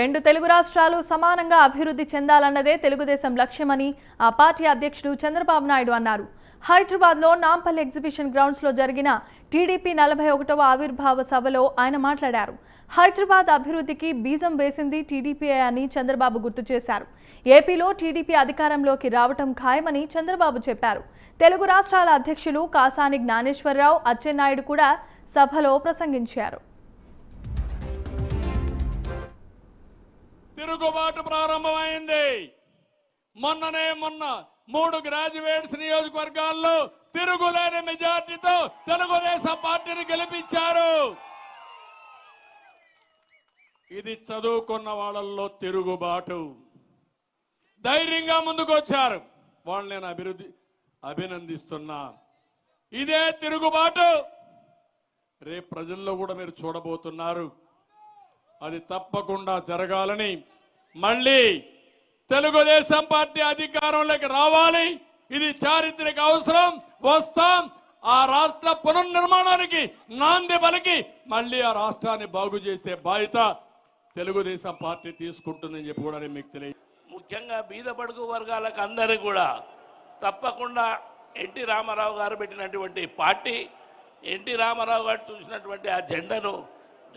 రెండు తెలుగు రాష్ట్రాలు సమానంగా అభివృద్ధి చెందాలన్నదే తెలుగుదేశం లక్ష్యమని ఆ పార్టీ అధ్యక్షుడు చంద్రబాబు నాయుడు అన్నారు హైదరాబాద్లో నాంపల్లి ఎగ్జిబిషన్ గ్రౌండ్స్లో జరిగిన టీడీపీ నలభై ఒకటవ ఆవిర్భావ సభలో ఆయన మాట్లాడారు హైదరాబాద్ అభివృద్ధికి బీజం వేసింది టీడీపీ అని చంద్రబాబు గుర్తు చేశారు ఏపీలో టీడీపీ అధికారంలోకి రావటం ఖాయమని చంద్రబాబు చెప్పారు తెలుగు రాష్ట్రాల అధ్యక్షులు కాసాని జ్ఞానేశ్వరరావు అచ్చెన్నాయుడు కూడా సభలో ప్రసంగించారు తిరుగుబాటు ప్రారంభమైంది మొన్ననే మొన్న మూడు గ్రాడ్యుయేట్స్ నియోజకవర్గాల్లో తిరుగులేని మెజార్టీతో తెలుగుదేశం పార్టీని గెలిపించారు ఇది చదువుకున్న వాళ్ళల్లో తిరుగుబాటు ధైర్యంగా ముందుకొచ్చారు వాళ్ళు నేను అభివృద్ధి అభినందిస్తున్నా ఇదే తిరుగుబాటు రేపు ప్రజల్లో కూడా మీరు చూడబోతున్నారు అది తప్పకుండా జరగాలని మళ్ళీ తెలుగుదేశం పార్టీ అధికారంలోకి రావాలి ఇది చారిత్రక అవసరం వస్తాం ఆ రాష్ట్ర పునర్నిర్మాణానికి నాంది పలికి మళ్ళీ ఆ రాష్ట్రాన్ని బాగు చేసే బాధ్యత తెలుగుదేశం పార్టీ తీసుకుంటుందని చెప్పి కూడా మీకు తెలియదు ముఖ్యంగా బీద పడుగు వర్గాలకు అందరికీ కూడా తప్పకుండా ఎన్టీ రామారావు గారు పెట్టినటువంటి పార్టీ ఎన్టీ రామారావు గారు చూసినటువంటి ఆ జెండను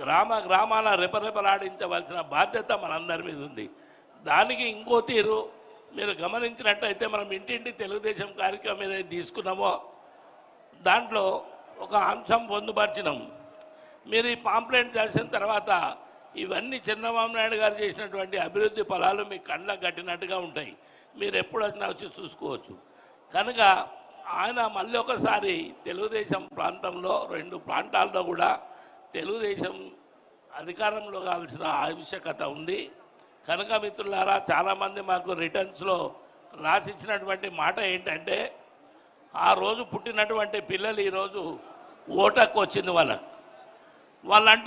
గ్రామ గ్రామాల రెపరెపలాడించవలసిన బాధ్యత మనందరి మీద ఉంది దానికి ఇంకో తీరు మీరు గమనించినట్టయితే మనం ఇంటింటి తెలుగుదేశం కార్యక్రమం ఏదైతే తీసుకున్నామో దాంట్లో ఒక అంశం పొందుపరిచినాం మీరు ఈ పాంప్లెంట్ చేసిన తర్వాత ఇవన్నీ చంద్రబాబు నాయుడు గారు చేసినటువంటి అభివృద్ధి ఫలాలు మీ కళ్ళకు కట్టినట్టుగా ఉంటాయి మీరు ఎప్పుడు వచ్చినా వచ్చి చూసుకోవచ్చు కనుక ఆయన మళ్ళీ ఒకసారి తెలుగుదేశం ప్రాంతంలో రెండు ప్రాంతాల్లో కూడా తెలుగుదేశం అధికారంలో కావాల్సిన ఆవశ్యకత ఉంది కనుక మిత్రులారా చాలామంది మాకు రిటర్న్స్లో రాసిచ్చినటువంటి మాట ఏంటంటే ఆ రోజు పుట్టినటువంటి పిల్లలు ఈరోజు ఓటకు వచ్చింది వాళ్ళకు వాళ్ళంటూ